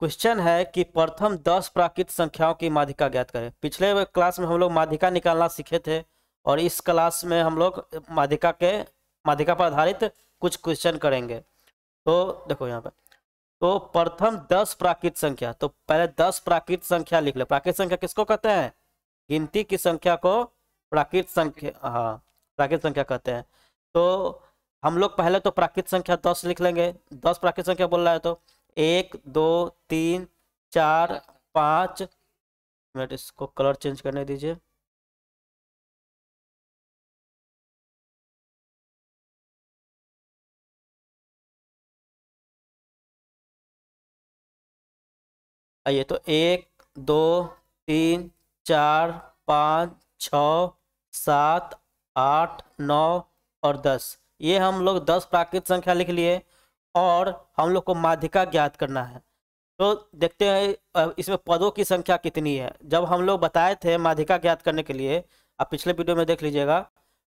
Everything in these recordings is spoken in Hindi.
क्वेश्चन है कि प्रथम दस प्राकृत संख्याओं की माधिका ज्ञात करें पिछले क्लास में हम लोग माधिका निकालना सीखे थे और इस क्लास में हम लोग माधिका के माधिका पर आधारित कुछ क्वेश्चन करेंगे तो देखो यहाँ पर तो प्रथम दस प्राकृत संख्या तो पहले दस प्राकृत संख्या लिख लो प्राकृत संख्या किसको कहते हैं गिनती की संख्या को प्राकृत संख्या हाँ प्राकृत संख्या कहते हैं तो हम लोग पहले तो प्राकृत संख्या दस लिख लेंगे दस प्राकृत संख्या बोल रहा है तो एक दो तीन चार पाँच मिनट इसको कलर चेंज करने दीजिए आइए तो एक दो तीन चार पाँच छ सात आठ नौ और दस ये हम लोग दस प्राकृत संख्या लिख लिए और हम लोग को माध्यिका ज्ञात करना है तो देखते हैं इसमें पदों की संख्या कितनी है जब हम लोग बताए थे माध्यिका ज्ञात करने के लिए आप पिछले वीडियो में देख लीजिएगा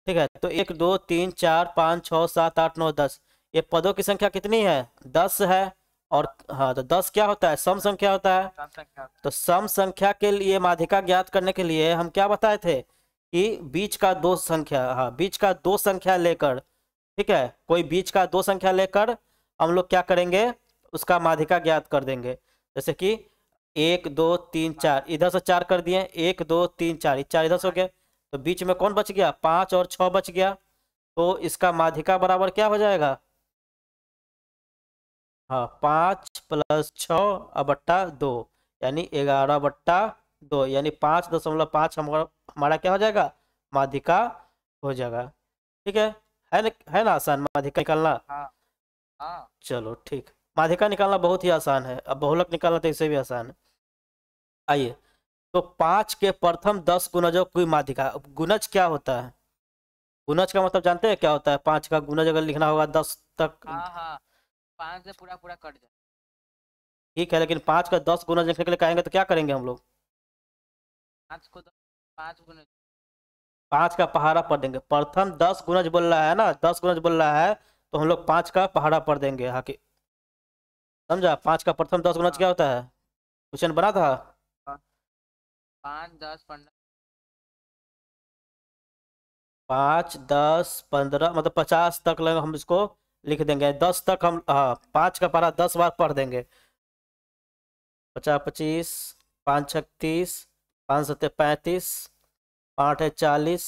ठीक है तो एक दो तीन चार पाँच छः सात आठ नौ दस ये पदों की संख्या कितनी है दस है और हाँ तो दस क्या होता है सम संख्या होता है तो सम संख्या के लिए माध्यिका ज्ञात करने के लिए हम क्या बताए थे कि बीच का दो संख्या हाँ बीच का दो संख्या लेकर ठीक है कोई बीच का दो संख्या लेकर हम लोग क्या करेंगे उसका माध्यिका ज्ञात कर देंगे जैसे कि एक दो तीन चार इधर से चार कर दिए एक दो तीन चार चार इधर से हो गया तो बीच में कौन बच गया पांच और छः बच गया तो इसका माध्यिका बराबर क्या हो जाएगा हाँ पांच प्लस छ बट्टा दो यानी ग्यारह बट्टा दो यानी पांच दशमलव पाँच हमारा हमारा क्या हो जाएगा माध्यिका हो जाएगा ठीक है है ना है ना आसान माध्यिका निकालना हाँ। हाँ। चलो ठीक माध्यिका निकालना बहुत ही आसान है अब बहुलक निकालना तो इससे भी आसान है आइए तो पाँच के प्रथम दस गुनजों की माध्यिका गुनज क्या होता है गुनज का मतलब जानते हैं क्या होता है पाँच का गुनज अगर लिखना होगा दस तक हाँ, हाँ। पाँच से पूरा पूरा कट जाए ठीक है लेकिन पाँच का दस गुनज लिखने के लिए कहेंगे तो क्या करेंगे हम लोग पाँच का पहाड़ा पढ़ देंगे प्रथम दस गुनज बोल रहा है ना दस गुनज बोल रहा है तो हम लोग पाँच का पहाड़ा पढ़ देंगे यहाँ की समझा पाँच का प्रथम दस गुना हाँ। क्या होता है क्वेश्चन बना था हाँ। पाँच दस पंद्रह पाँच दस पंद्रह मतलब पचास तक लगे हम इसको लिख देंगे दस तक हम हाँ पाँच का पारा दस बार पढ़ देंगे पचास पच्चीस पाँच छत्तीस पाँच सत्य पैंतीस पाँच है चालीस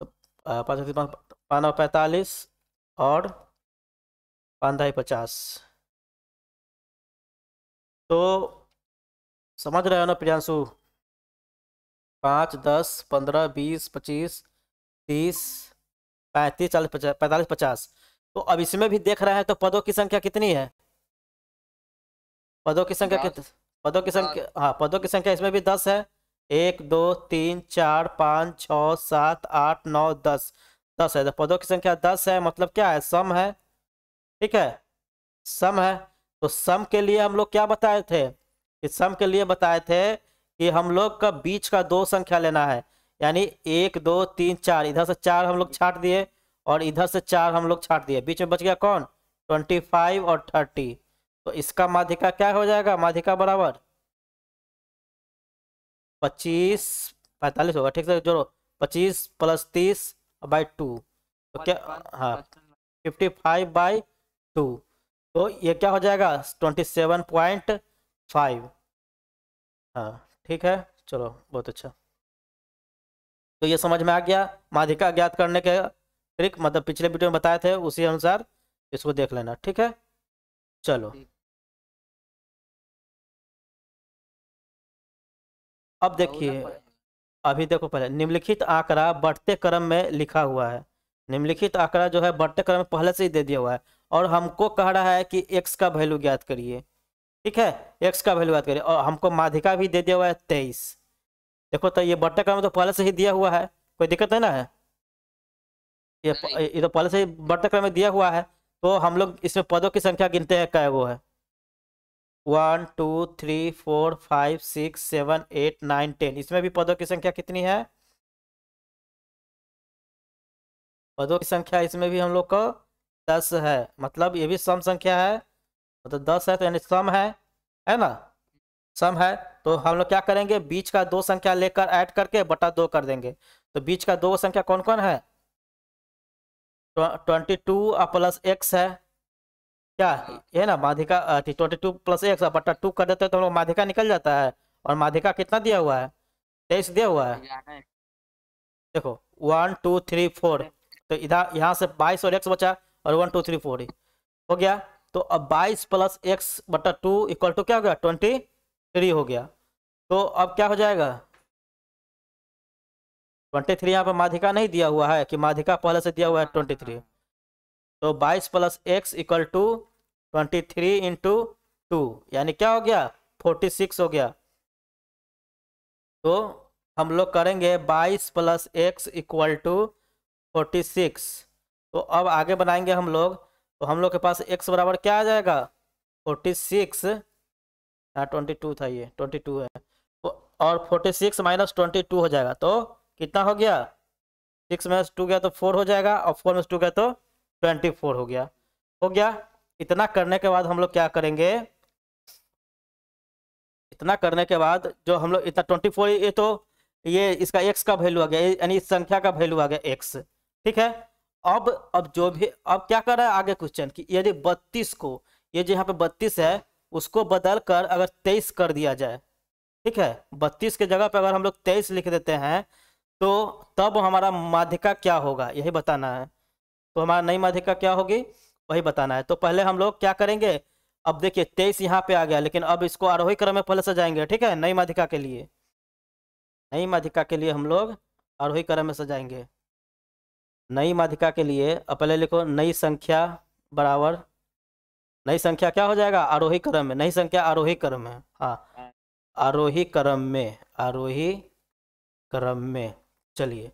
तो, हाँ, पाँच छत्तीस पाँच पैंतालीस और पंद्रह पचास तो समझ रहे हो ना प्रियांशु पाँच दस पंद्रह बीस पच्चीस तीस पैंतीस चालीस पचास पैंतालीस पचास तो अब इसमें भी देख रहे हैं तो पदों की संख्या कितनी है पदों की संख्या कितनी पदों की संख्या हाँ पदों की संख्या इसमें भी दस है एक दो तीन चार पाँच छ सात आठ नौ दस दस है पदों की संख्या दस है मतलब क्या है सम है ठीक है सम है तो सम के लिए हम लोग क्या बताए थे कि सम के लिए बताए थे कि हम लोग का बीच का दो संख्या लेना है यानी एक दो तीन चार इधर से चार हम लोग छाट दिए और इधर से चार हम लोग छाट दिए बीच में बच गया कौन ट्वेंटी फाइव और थर्टी तो इसका माध्यिका क्या हो जाएगा माध्यिका बराबर पच्चीस पैंतालीस होगा ठीक से जोड़ो पच्चीस प्लस तीस बाई टू तो क्या हाँ फिफ्टी फाइव बाई टू तो ये क्या हो जाएगा ट्वेंटी सेवन पॉइंट फाइव हाँ ठीक है चलो बहुत अच्छा तो ये समझ में आ गया माधिका ज्ञात करने के ट्रिक मतलब पिछले वीडियो में बताए थे उसी अनुसार इसको देख लेना ठीक है चलो अब देखिए अभी देखो पहले निम्नलिखित आंकड़ा बढ़ते क्रम में लिखा हुआ है निम्नलिखित आंकड़ा जो है बढ़ते क्रम में पहले से ही दे दिया हुआ है और हमको कह रहा है कि एक्स का वैल्यू ज्ञात करिए ठीक है एक्स का वैल्यू ज्ञात करिए और हमको माधिका भी दे दिया हुआ है तेईस देखो तो ये बढ़ते क्रम तो पहले से ही दिया हुआ है कोई दिक्कत है ना है ये ये तो पहले से ही बढ़ते क्रम में दिया हुआ है तो हम लोग इसमें पदों की संख्या गिनते हैं क्या वो है one two three four five six seven eight nine ten इसमें भी पदों की संख्या कितनी है पदों की संख्या इसमें भी हम लोग को दस है मतलब ये भी सम संख्या है मतलब दस है तो यानी सम है है ना सम है तो हम लोग क्या करेंगे बीच का दो संख्या लेकर ऐड करके बटा दो कर देंगे तो बीच का दो संख्या कौन कौन है ट्वेंटी टू प्लस एक्स है क्या है ना माधिका ट्वेंटी टू प्लस एक्स बट्टा टू कर देते हैं तो हम लोग माधिका निकल जाता है और माधिका कितना दिया हुआ है तेईस दिया हुआ है देखो वन टू थ्री फोर तो इधर यहाँ से बाईस और एक्स बचा और वन टू थ्री फोर हो गया तो अब बाईस प्लस एक्स बट्टा टू इक्वल टू क्या हो गया ट्वेंटी थ्री हो गया तो अब क्या हो जाएगा ट्वेंटी थ्री यहाँ पर माधिका नहीं दिया हुआ है कि माधिका पहले से दिया हुआ है ट्वेंटी थ्री तो बाईस plus x equal to twenty three into two यानी क्या हो गया फोर्टी सिक्स हो गया तो हम लोग करेंगे बाईस plus x equal to forty six तो अब आगे बनाएंगे हम लोग तो हम लोग के पास एक्स बराबर क्या आ जाएगा फोर्टी सिक्स हाँ ट्वेंटी टू था ये ट्वेंटी टू है तो और forty six minus twenty two हो जाएगा तो कितना हो गया सिक्स माइनस टू गया तो फोर हो जाएगा और फोर माइनस टू गया तो ट्वेंटी फोर हो गया हो गया इतना करने के बाद हम लोग क्या करेंगे इतना करने के बाद जो हम लोग इतना ट्वेंटी फोर ये तो ये इसका एक्स का वैल्यू आ गया यानी इस संख्या का वैल्यू आ गया एक्स ठीक है अब अब जो भी अब क्या कर रहा है आगे क्वेश्चन कि यदि बत्तीस को ये जो यहाँ पे बत्तीस है उसको बदल कर अगर तेईस कर दिया जाए ठीक है बत्तीस के जगह पे अगर हम लोग तेईस लिख देते हैं तो तब हमारा माध्यिका क्या होगा यही बताना है तो हमारा नई माध्यिका क्या होगी वही बताना है तो पहले हम लोग क्या करेंगे अब देखिए तेईस यहाँ पे आ गया लेकिन अब इसको आरोही क्रम में पहले सजाएंगे ठीक है नई माधिका के लिए नई माधिका के लिए हम लोग आरोही क्रम में सजाएंगे नई माधिका के लिए अब पहले लिखो नई संख्या बराबर नई संख्या क्या हो जाएगा आरोही क्रम में नई संख्या आरोही क्रम में हाँ आरोही क्रम में आरोही क्रम में चलिए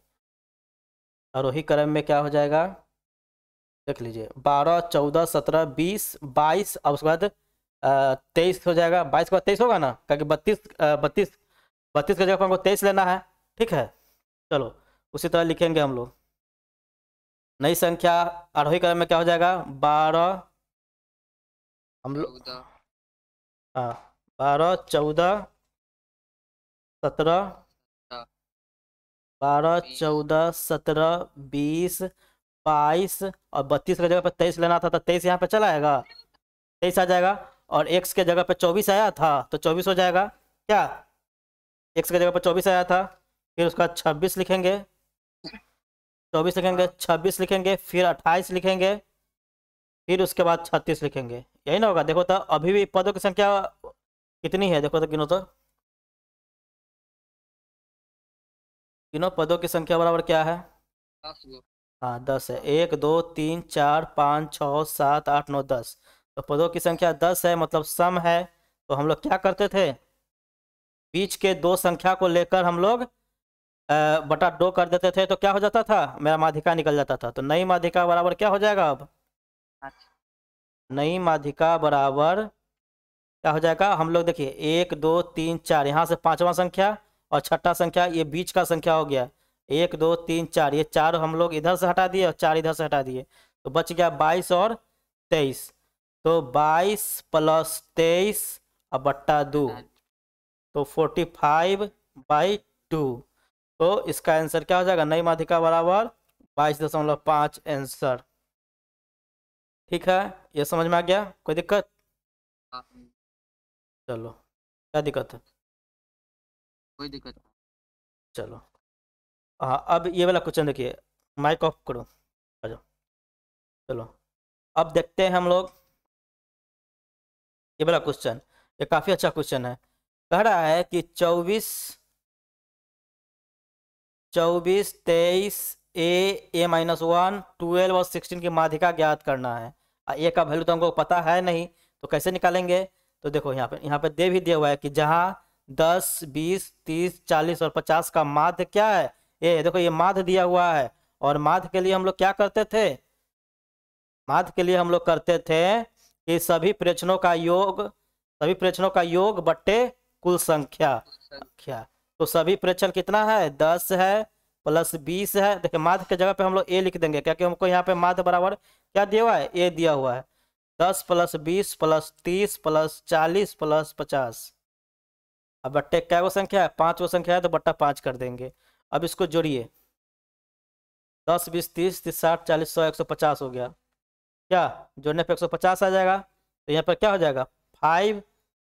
आरोही क्रम में क्या हो जाएगा देख लीजिए बारह चौदह सत्रह बीस बाईस और उसके बाद तेईस हो जाएगा बाईस के बाद तेईस होगा ना क्योंकि बत्तीस बत्तीस बत्तीस का जगह हमको तेईस लेना है ठीक है चलो उसी तरह लिखेंगे हम लोग नई संख्या आरोही क्रम में क्या हो जाएगा बारह हम लोग हाँ बारह चौदह सत्रह बारह चौदह सत्रह बीस बाईस और बत्तीस का जगह पर तेईस लेना था तो तेईस यहाँ पे चला आएगा तेईस आ जाएगा और एक्स के जगह पे चौबीस आया था तो चौबीस हो जाएगा क्या एक्स के जगह पर चौबीस आया था फिर उसका छब्बीस लिखेंगे चौबीस लिखेंगे छब्बीस लिखेंगे फिर अट्ठाईस लिखेंगे फिर उसके बाद छत्तीस लिखेंगे यही ना होगा देखो तो अभी भी पदों की संख्या कितनी है देखो तो गिनो तो गिनो पदों की संख्या बराबर क्या है हाँ दस है एक दो तीन चार पाँच छः सात आठ नौ दस तो पदों की संख्या दस है मतलब सम है तो हम लोग क्या करते थे बीच के दो संख्या को लेकर हम लोग बटा दो कर देते थे तो क्या हो जाता था मेरा माधिका निकल जाता था तो नई माधिका बराबर क्या हो जाएगा अब अच्छा। नई माधिका बराबर क्या हो जाएगा हम लोग देखिए एक दो तीन चार यहाँ से पांचवा संख्या और छठा संख्या ये बीच का संख्या हो गया एक दो तीन चार ये चार हम लोग इधर से हटा दिए और चार इधर से हटा दिए तो बच गया बाईस और तेईस तो बाईस प्लस तेईस और बट्टा दो तो फोर्टी फाइव बाई टू तो इसका आंसर क्या हो जाएगा नई माधिका बराबर बाईस दशमलव पाँच आंसर ठीक है ये समझ में आ गया कोई दिक्कत हाँ। चलो क्या दिक्कत है कोई दिक्कत चलो हाँ अब ये वाला क्वेश्चन देखिए माइक ऑफ करो आ जाओ चलो अब देखते हैं हम लोग ये वाला क्वेश्चन ये काफ़ी अच्छा क्वेश्चन है कह रहा है कि चौबीस चौबीस तेईस ए ए माइनस वन ट्वेल्व और सिक्सटीन की माध्यिका ज्ञात करना है ए का वैल्यू तो हमको पता है नहीं तो कैसे निकालेंगे तो देखो यहाँ पे यहाँ पे दे भी दिया हुआ है कि जहाँ दस बीस तीस चालीस और पचास का माध्य क्या है ये देखो ये माध दिया हुआ है और माध के लिए हम लोग क्या करते थे माध के लिए हम लोग करते थे कि सभी प्रश्नों का योग सभी प्रश्नों का योग बट्टे कुल संख्या संख्या तो सभी प्रश्न कितना है दस है प्लस बीस है देखिए माध के जगह पे हम लोग ए लिख देंगे क्योंकि हमको यहाँ पे माध बराबर क्या दिया हुआ है ए दिया हुआ है दस प्लस बीस प्लस तीस प्लस चालीस प्लस पचास अब बट्टे क्या वो संख्या है पांच वो संख्या है तो बट्टा पांच कर देंगे अब इसको जोड़िए दस बीस तीस तीस साठ चालीस सौ एक सौ पचास हो गया क्या जोड़ने पर एक सौ पचास आ जाएगा तो यहाँ पर क्या हो जाएगा फाइव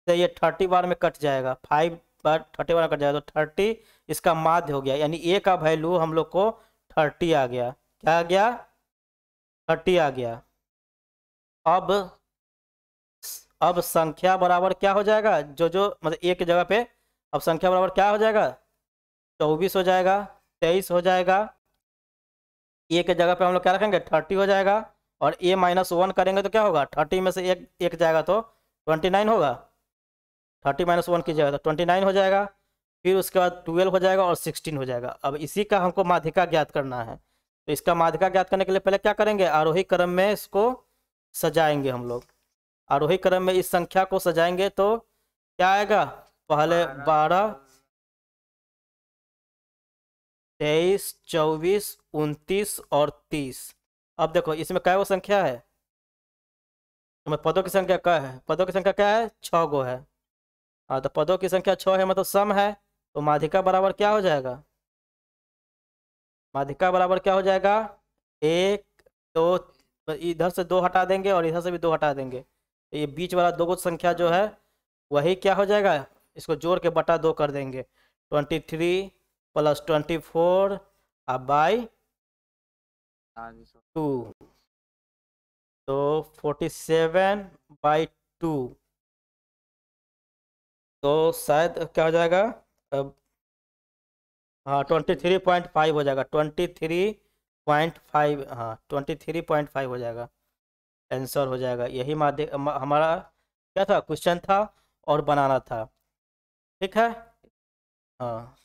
से ये थर्टी बार में कट जाएगा फाइव बार थर्टी बार में कट जाएगा तो थर्टी इसका माध्य हो गया यानी ए का वैल्यू हम लोग को थर्टी आ गया क्या आ गया थर्टी आ गया अब अब संख्या बराबर क्या हो जाएगा जो जो मतलब एक की जगह पे अब संख्या बराबर क्या हो जाएगा चौबीस हो जाएगा तेईस हो जाएगा ए के जगह पे हम लोग क्या रखेंगे थर्टी हो जाएगा और ए माइनस वन करेंगे तो क्या होगा थर्टी में से एक एक जाएगा तो ट्वेंटी नाइन होगा थर्टी माइनस वन कीजिएगा तो ट्वेंटी नाइन हो जाएगा फिर उसके बाद ट्वेल्व हो जाएगा और सिक्सटीन हो जाएगा अब इसी का हमको माध्यिका ज्ञात करना है तो इसका माध्यिका ज्ञात करने के लिए पहले क्या करेंगे आरोही क्रम में इसको सजाएंगे हम लोग आरोही क्रम में इस संख्या को सजाएंगे तो क्या आएगा पहले बारह तेईस चौबीस उनतीस और तीस अब देखो इसमें क्या वो संख्या है तो पदों की संख्या क्या है पदों की संख्या क्या है छ गो है हाँ तो पदों की संख्या छ है मतलब सम है तो माधिका बराबर क्या हो जाएगा माधिका बराबर क्या हो जाएगा एक दो तो इधर से दो हटा देंगे और इधर से भी दो हटा देंगे तो ये बीच वाला दो संख्या जो है वही क्या हो जाएगा इसको जोड़ के बटा दो कर देंगे twenty three plus twenty four अब बाई हाँ टू तो फोर्टी सेवन बाई टू तो शायद क्या हो जाएगा अब हाँ ट्वेंटी थ्री पॉइंट फाइव हो जाएगा ट्वेंटी थ्री पॉइंट फाइव हाँ ट्वेंटी थ्री पॉइंट फाइव हो जाएगा आंसर हो जाएगा यही माध्यम हमारा क्या था क्वेश्चन था और बनाना था ठीक है हाँ